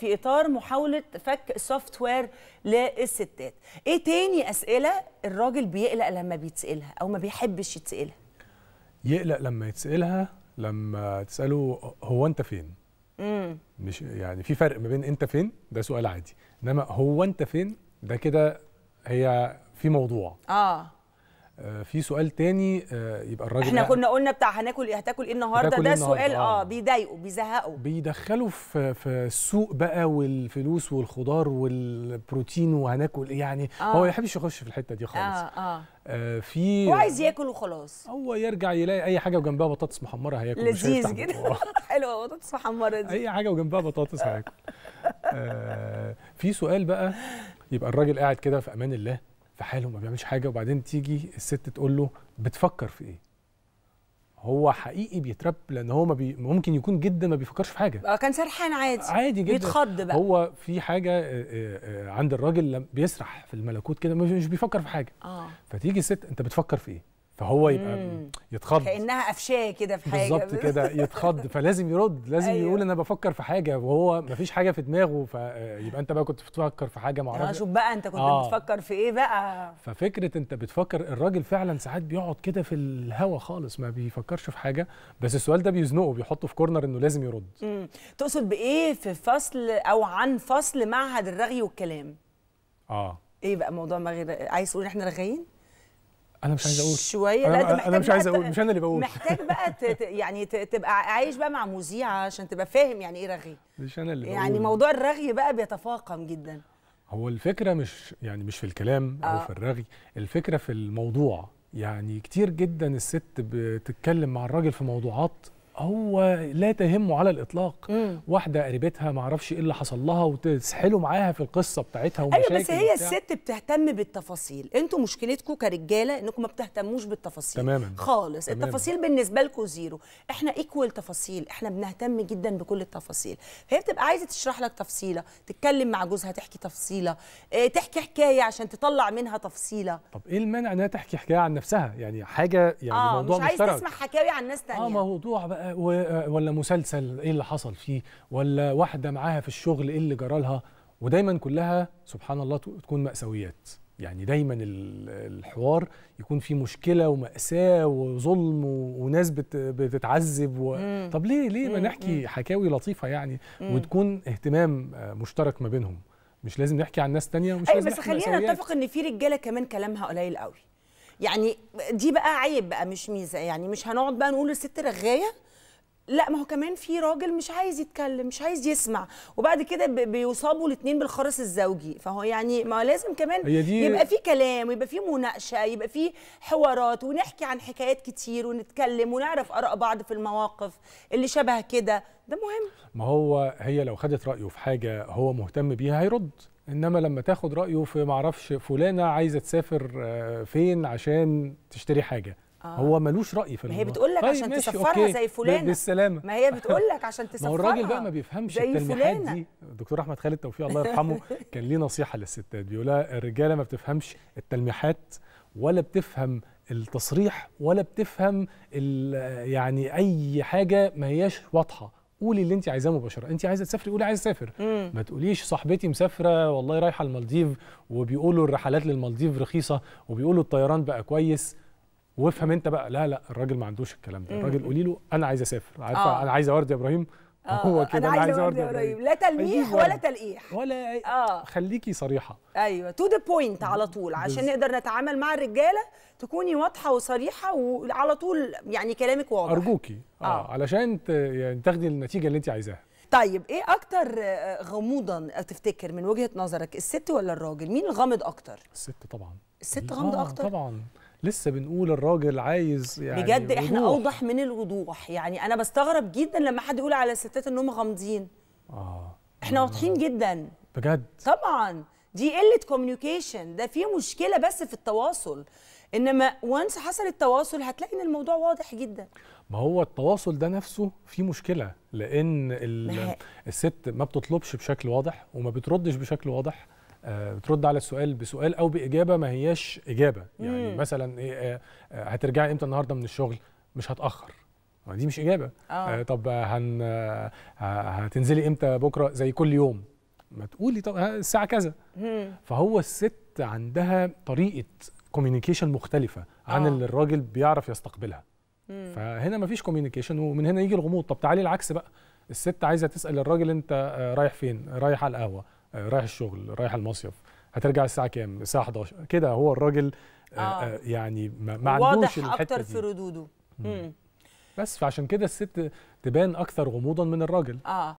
في اطار محاوله فك السوفت وير للستات ايه تاني اسئله الراجل بيقلق لما بيتسالها او ما بيحبش يتسالها يقلق لما يتسالها لما تساله هو انت فين مم. مش يعني في فرق ما بين انت فين ده سؤال عادي انما هو انت فين ده كده هي في موضوع اه آه، في سؤال تاني آه، يبقى الراجل احنا يعني كنا قلنا بتاع هناكل ايه، هتاكل ايه النهارده ده ايه سؤال اه, آه. بيضايقه بيزهقه بيدخله في في السوق بقى والفلوس والخضار والبروتين وهناكل ايه يعني آه. هو ما يحبش يخش في الحته دي خالص اه اه, آه في هو عايز ياكل وخلاص هو يرجع يلاقي اي حاجه وجنبها بطاطس محمره هياكل لذيذ جدا حلوه بطاطس محمره دي اي حاجه وجنبها بطاطس هياكل آه في سؤال بقى يبقى الراجل قاعد كده في امان الله في حاله ما بيعملش حاجه وبعدين تيجي الست تقول له بتفكر في ايه هو حقيقي بيترب لان هو ما بي ممكن يكون جدا ما بيفكرش في حاجه اه كان سرحان عادي عادي جدا بيتخض بقى هو في حاجه آه، آه، عند الراجل بيسرح في الملكوت كده مش بيفكر في حاجه اه فتيجي الست انت بتفكر في ايه فهو يبقى مم. يتخض كانها قفشاه كده في حاجه بالظبط كده يتخض فلازم يرد لازم أيوه. يقول انا بفكر في حاجه وهو ما فيش حاجه في دماغه فيبقى آه، انت بقى كنت بتفكر في حاجه معرفش آه، شوف بقى انت كنت آه. بتفكر في ايه بقى ففكره انت بتفكر الراجل فعلا ساعات بيقعد كده في الهوا خالص ما بيفكرش في حاجه بس السؤال ده بيزنقه بيحطه في كورنر انه لازم يرد مم. تقصد بايه في فصل او عن فصل معهد الرغي والكلام اه ايه بقى موضوع ما غير عايز تقول احنا رغيين انا مش عايز اقول شويه لا ده محتاج انا مش عايز اقول مش انا اللي بقول محتاج بقى ت... يعني تبقى عايش بقى مع مذيعه عشان تبقى فاهم يعني ايه رغي مش انا اللي يعني بقول. موضوع الرغي بقى بيتفاقم جدا هو الفكره مش يعني مش في الكلام او آه. في الرغي الفكره في الموضوع يعني كتير جدا الست بتتكلم مع الراجل في موضوعات هو لا تهمه على الاطلاق مم. واحده قريبتها ما اعرفش ايه اللي حصل لها وتسحله معاها في القصه بتاعتها ومشاكل ايوه بس هي وبتاع. الست بتهتم بالتفاصيل انتوا مشكلتكم كرجاله انكم ما بتهتموش بالتفاصيل تماما خالص تماماً. التفاصيل بالنسبه لكم زيرو احنا ايكوال تفاصيل احنا بنهتم جدا بكل التفاصيل هي بتبقى عايزه تشرح لك تفصيله تتكلم مع جوزها تحكي تفصيله اه تحكي حكايه عشان تطلع منها تفصيله طب ايه المانع انها تحكي حكايه عن نفسها يعني حاجه يعني آه موضوع مش عايز مشترك. تسمع حكاوي عن ناس ثانيه اه موضوع بقى ولا مسلسل ايه اللي حصل فيه ولا واحده معاها في الشغل ايه اللي جرى لها ودايما كلها سبحان الله تكون مأساويات يعني دايما الحوار يكون فيه مشكله ومأساة وظلم وناس بتتعذب و... طب ليه ليه ما نحكي حكاوي لطيفه يعني وتكون اهتمام آه، مشترك ما بينهم مش لازم نحكي عن ناس تانية ومش أيوة لازم بس خلينا نتفق ان في رجاله كمان كلامها قليل قوي يعني دي بقى عيب بقى مش ميزه يعني مش هنقعد بقى نقول الست رغايه لا ما هو كمان في راجل مش عايز يتكلم مش عايز يسمع وبعد كده بيصابوا الاثنين بالخرس الزوجي فهو يعني ما لازم كمان يبقى في كلام ويبقى في مناقشه يبقى في حوارات ونحكي عن حكايات كتير ونتكلم ونعرف اراء بعض في المواقف اللي شبه كده ده مهم ما هو هي لو خدت رايه في حاجه هو مهتم بيها هيرد انما لما تاخد رايه في معرفش فلانه عايزه تسافر آه، فين عشان تشتري حاجه آه. هو ملوش راي في الموضوع ما هي بتقول لك طيب عشان تسفرها أوكي. زي فلانه بالسلامه ما هي بتقول لك عشان تسفرها ما هو الراجل بقى ما بيفهمش التلميحات دي الدكتور احمد خالد توفيق الله يرحمه كان ليه نصيحه للستات بيقول لها الرجاله ما بتفهمش التلميحات ولا بتفهم التصريح ولا بتفهم يعني اي حاجه ما هياش واضحه قولي اللي انت عايزاه مباشره انت عايزه تسافري قولي عايزه اسافر ما تقوليش صاحبتي مسافره والله رايحه المالديف وبيقولوا الرحلات للمالديف رخيصه وبيقولوا الطيران بقى كويس وافهم انت بقى لا لا الراجل ما عندوش الكلام ده الراجل قولي له انا عايز اسافر عارفه آه. انا عايز ورد يا ابراهيم آه. هو كده انا عايز ورد يا ابراهيم لا تلميح ولا تلقيح ولا آه. خليكي صريحه ايوه تو ذا بوينت على طول عشان نقدر نتعامل مع الرجاله تكوني واضحه وصريحه وعلى طول يعني كلامك واضح ارجوكي اه, آه. علشان يعني تاخدي النتيجه اللي انت عايزاها طيب ايه اكتر آه، غموضا تفتكر من وجهه نظرك الست ولا الراجل مين الغامض اكتر الست طبعا الست غامضه آه، اكتر طبعا لسه بنقول الراجل عايز يعني بجد وضوح. احنا اوضح من الوضوح يعني انا بستغرب جدا لما حد يقول على الستات انهم غامضين اه احنا آه. واضحين جدا بجد طبعا دي قله كوميونيكيشن ده في مشكله بس في التواصل انما وانس حصل التواصل هتلاقي ان الموضوع واضح جدا ما هو التواصل ده نفسه فيه مشكله لان الست ما بتطلبش بشكل واضح وما بتردش بشكل واضح آه، بترد على السؤال بسؤال او باجابه ما هياش اجابه يعني مم. مثلا إيه، آه، آه، هترجعي امتى النهارده من الشغل مش هتاخر دي مش اجابه آه. طب هن هتنزلي امتى بكره زي كل يوم ما تقولي طب الساعه كذا مم. فهو الست عندها طريقه كوميونيكيشن مختلفه عن آه. اللي الراجل بيعرف يستقبلها مم. فهنا مفيش كوميونيكيشن ومن هنا يجي الغموض طب تعالي العكس بقى الست عايزه تسال الراجل انت رايح فين رايح على القهوه آه، رايح الشغل رايح المصيف هترجع الساعه كام الساعه 11 كده هو الراجل آه. آه. آه، يعني ما, عندوش واضح اكتر في ردوده بس فعشان كده الست تبان اكثر غموضا من الراجل اه